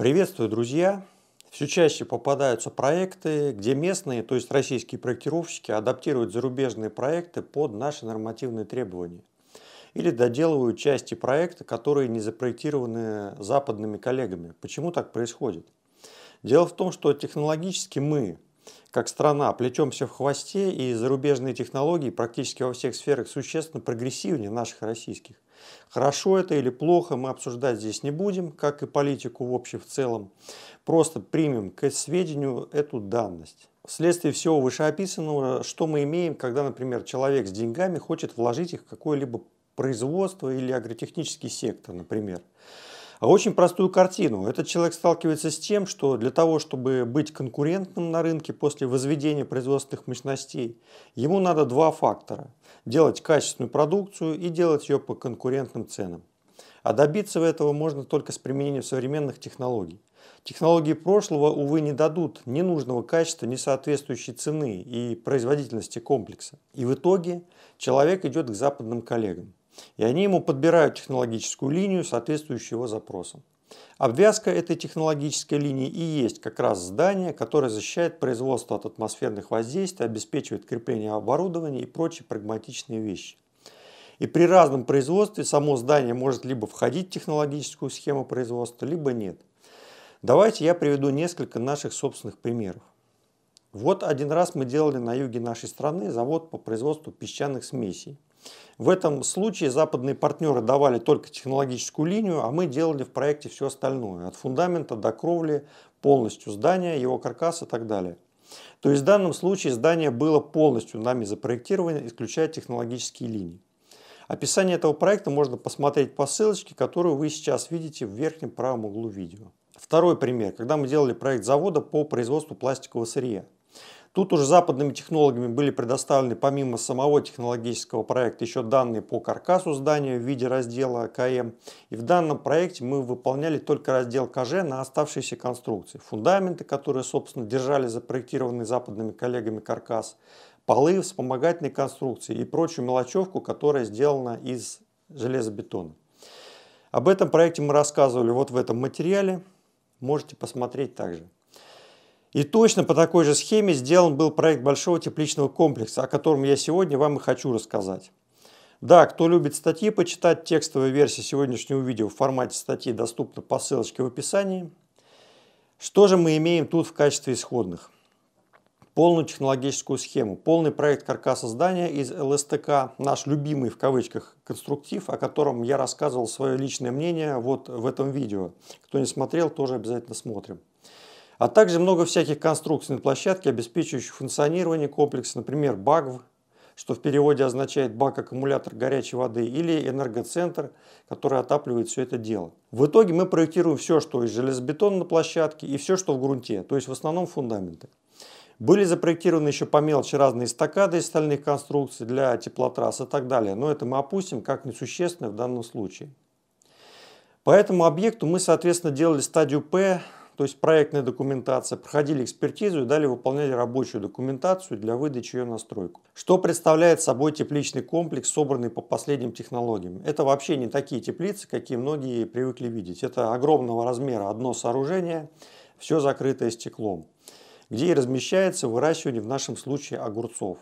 Приветствую, друзья! Все чаще попадаются проекты, где местные, то есть российские проектировщики, адаптируют зарубежные проекты под наши нормативные требования или доделывают части проекта, которые не запроектированы западными коллегами. Почему так происходит? Дело в том, что технологически мы как страна плетемся в хвосте, и зарубежные технологии практически во всех сферах существенно прогрессивнее наших российских. Хорошо это или плохо мы обсуждать здесь не будем, как и политику в общем в целом. Просто примем к сведению эту данность. Вследствие всего вышеописанного, что мы имеем, когда, например, человек с деньгами хочет вложить их в какое-либо производство или агротехнический сектор, например а очень простую картину. Этот человек сталкивается с тем, что для того, чтобы быть конкурентным на рынке после возведения производственных мощностей, ему надо два фактора. Делать качественную продукцию и делать ее по конкурентным ценам. А добиться этого можно только с применением современных технологий. Технологии прошлого, увы, не дадут ненужного качества, несоответствующей цены и производительности комплекса. И в итоге человек идет к западным коллегам. И они ему подбирают технологическую линию, соответствующую его запросам. Обвязка этой технологической линии и есть как раз здание, которое защищает производство от атмосферных воздействий, обеспечивает крепление оборудования и прочие прагматичные вещи. И при разном производстве само здание может либо входить в технологическую схему производства, либо нет. Давайте я приведу несколько наших собственных примеров. Вот один раз мы делали на юге нашей страны завод по производству песчаных смесей – в этом случае западные партнеры давали только технологическую линию, а мы делали в проекте все остальное. От фундамента до кровли, полностью здания, его каркас и так далее. То есть в данном случае здание было полностью нами запроектировано, исключая технологические линии. Описание этого проекта можно посмотреть по ссылочке, которую вы сейчас видите в верхнем правом углу видео. Второй пример, когда мы делали проект завода по производству пластикового сырья. Тут уже западными технологами были предоставлены помимо самого технологического проекта еще данные по каркасу здания в виде раздела КМ. И в данном проекте мы выполняли только раздел КЖ на оставшиеся конструкции. Фундаменты, которые, собственно, держали запроектированный западными коллегами каркас, полы, вспомогательные конструкции и прочую мелочевку, которая сделана из железобетона. Об этом проекте мы рассказывали вот в этом материале. Можете посмотреть также. И точно по такой же схеме сделан был проект большого тепличного комплекса, о котором я сегодня вам и хочу рассказать. Да, кто любит статьи, почитать текстовую версию сегодняшнего видео в формате статьи доступна по ссылочке в описании. Что же мы имеем тут в качестве исходных? Полную технологическую схему, полный проект каркаса здания из ЛСТК, наш любимый в кавычках конструктив, о котором я рассказывал свое личное мнение вот в этом видео. Кто не смотрел, тоже обязательно смотрим а также много всяких конструкций на площадке, обеспечивающих функционирование комплекса, например, БАГВ, что в переводе означает бак-аккумулятор горячей воды, или энергоцентр, который отапливает все это дело. В итоге мы проектируем все, что из железобетона на площадке и все, что в грунте, то есть в основном фундаменты. Были запроектированы еще по мелочи разные эстакады из стальных конструкций для теплотрасс и так далее, но это мы опустим как несущественное в данном случае. По этому объекту мы, соответственно, делали стадию П то есть проектная документация, проходили экспертизу и далее выполняли рабочую документацию для выдачи ее настройку. Что представляет собой тепличный комплекс, собранный по последним технологиям? Это вообще не такие теплицы, какие многие привыкли видеть. Это огромного размера одно сооружение, все закрытое стеклом, где и размещается выращивание, в нашем случае, огурцов.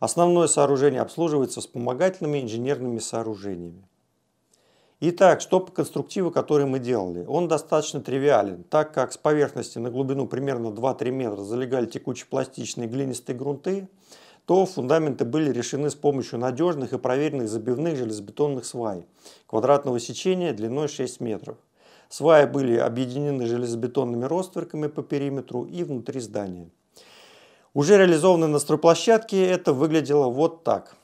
Основное сооружение обслуживается вспомогательными инженерными сооружениями. Итак, стоп конструктива, который мы делали, он достаточно тривиален, так как с поверхности на глубину примерно 2-3 метра залегали текучие пластичные глинистые грунты, то фундаменты были решены с помощью надежных и проверенных забивных железобетонных свай квадратного сечения длиной 6 метров. Сваи были объединены железобетонными ростверками по периметру и внутри здания. Уже реализованные на стройплощадке это выглядело вот так –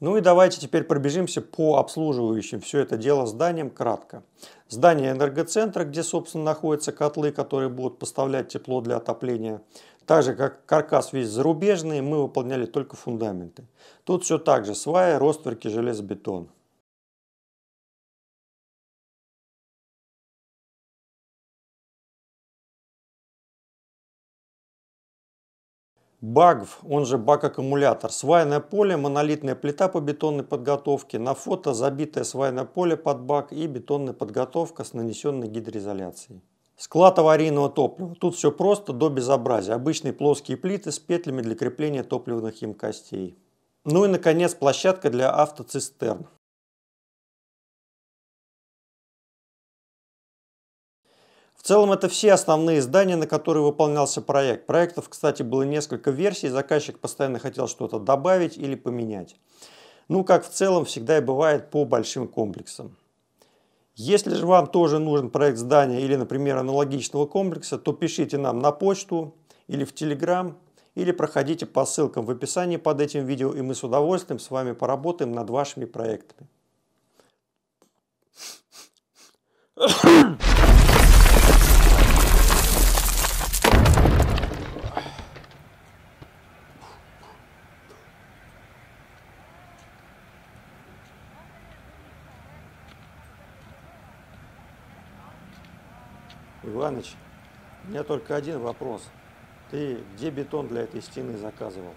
Ну и давайте теперь пробежимся по обслуживающим все это дело зданиям кратко. Здание энергоцентра, где, собственно, находятся котлы, которые будут поставлять тепло для отопления. Так же, как каркас весь зарубежный, мы выполняли только фундаменты. Тут все так же, сваи, ростверки, железобетон. БАГВ, он же бак-аккумулятор, свайное поле, монолитная плита по бетонной подготовке, на фото забитое сваяное поле под бак и бетонная подготовка с нанесенной гидроизоляцией. Склад аварийного топлива. Тут все просто до безобразия. Обычные плоские плиты с петлями для крепления топливных емкостей. Ну и, наконец, площадка для автоцистерн. В целом это все основные здания, на которые выполнялся проект. Проектов, кстати, было несколько версий, заказчик постоянно хотел что-то добавить или поменять. Ну, как в целом всегда и бывает по большим комплексам. Если же вам тоже нужен проект здания или, например, аналогичного комплекса, то пишите нам на почту или в Telegram, или проходите по ссылкам в описании под этим видео, и мы с удовольствием с вами поработаем над вашими проектами. Иваныч, у меня только один вопрос. Ты где бетон для этой стены заказывал?